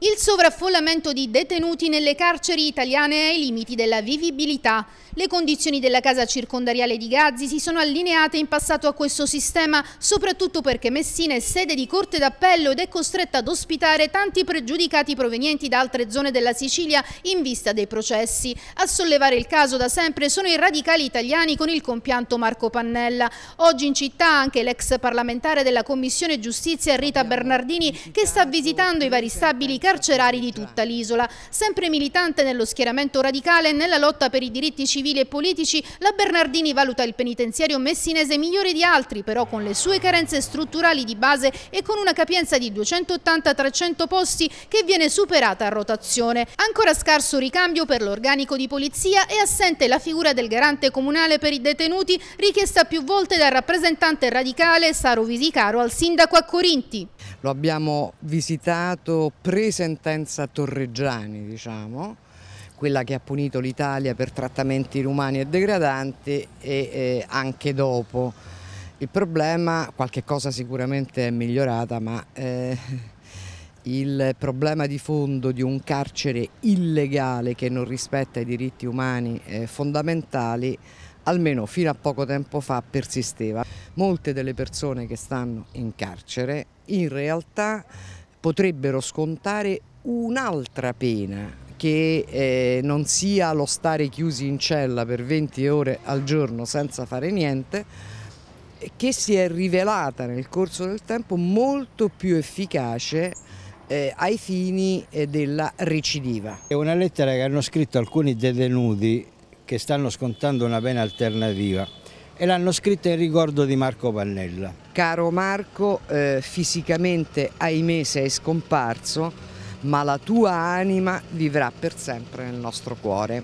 Il sovraffollamento di detenuti nelle carceri italiane è ai limiti della vivibilità. Le condizioni della casa circondariale di Gazzi si sono allineate in passato a questo sistema, soprattutto perché Messina è sede di corte d'appello ed è costretta ad ospitare tanti pregiudicati provenienti da altre zone della Sicilia in vista dei processi. A sollevare il caso da sempre sono i radicali italiani con il compianto Marco Pannella. Oggi in città anche l'ex parlamentare della Commissione Giustizia Rita Bernardini che sta visitando i vari stabili carcerari di tutta l'isola. Sempre militante nello schieramento radicale e nella lotta per i diritti civili e politici, la Bernardini valuta il penitenziario messinese migliore di altri, però con le sue carenze strutturali di base e con una capienza di 280-300 posti che viene superata a rotazione. Ancora scarso ricambio per l'organico di polizia e assente la figura del garante comunale per i detenuti, richiesta più volte dal rappresentante radicale Saro Visicaro al sindaco a Corinti. Lo abbiamo visitato, preso sentenza Torreggiani, diciamo, quella che ha punito l'Italia per trattamenti inumani e degradanti e eh, anche dopo. Il problema, qualche cosa sicuramente è migliorata, ma eh, il problema di fondo di un carcere illegale che non rispetta i diritti umani eh, fondamentali almeno fino a poco tempo fa persisteva. Molte delle persone che stanno in carcere in realtà potrebbero scontare un'altra pena che eh, non sia lo stare chiusi in cella per 20 ore al giorno senza fare niente, che si è rivelata nel corso del tempo molto più efficace eh, ai fini eh, della recidiva. È una lettera che hanno scritto alcuni detenuti che stanno scontando una pena alternativa e l'hanno scritta in ricordo di Marco Pannella. Caro Marco, eh, fisicamente ahimè sei scomparso, ma la tua anima vivrà per sempre nel nostro cuore.